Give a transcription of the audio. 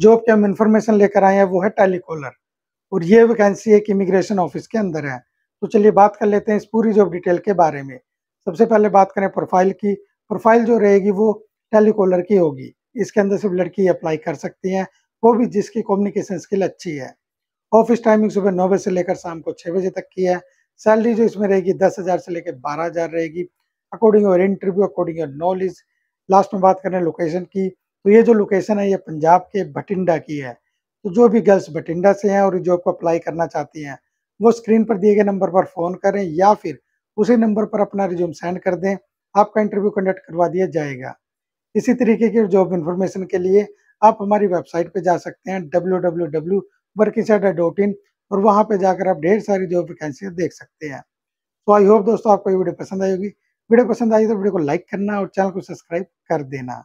job की हम information लेकर आए हैं वो है टेलीकॉलर और ये वैकेंसी एक इमिग्रेशन ऑफिस के अंदर है तो चलिए बात कर लेते हैं इस पूरी जॉब डिटेल के बारे में सबसे पहले बात करें प्रोफाइल की प्रोफाइल जो रहेगी वो टेलीकॉलर की होगी इसके अंदर सिर्फ लड़की अप्लाई कर सकती हैं वो भी जिसकी कम्युनिकेशन स्किल अच्छी है ऑफिस टाइमिंग सुबह नौ बजे से लेकर शाम को छः बजे तक की है सैलरी जो इसमें रहेगी दस हज़ार से लेकर बारह हज़ार रहेगी अकॉर्डिंग और इंटरव्यू अकॉर्डिंग और नॉलेज लास्ट में बात करें लोकेशन की तो ये जो लोकेशन है ये पंजाब के भटिंडा की है तो जो भी गर्ल्स भटिंडा से हैं और जॉब को अप्लाई करना चाहती हैं वो स्क्रीन पर दिए गए नंबर पर फ़ोन करें या फिर उसी नंबर पर अपना रिज्यूम सेंड कर दें आपका इंटरव्यू कंडक्ट करवा दिया जाएगा इसी तरीके की जॉब इन्फॉर्मेशन के लिए आप हमारी वेबसाइट पर जा सकते हैं डब्ल्यू डब्ल्यू डब्ल्यू और वहाँ पर जाकर आप ढेर सारी जॉब वैकेंसी देख सकते हैं तो आई होप दोस्तों आपको ये वीडियो पसंद आएगी वीडियो पसंद आई तो वीडियो को लाइक करना और चैनल को सब्सक्राइब कर देना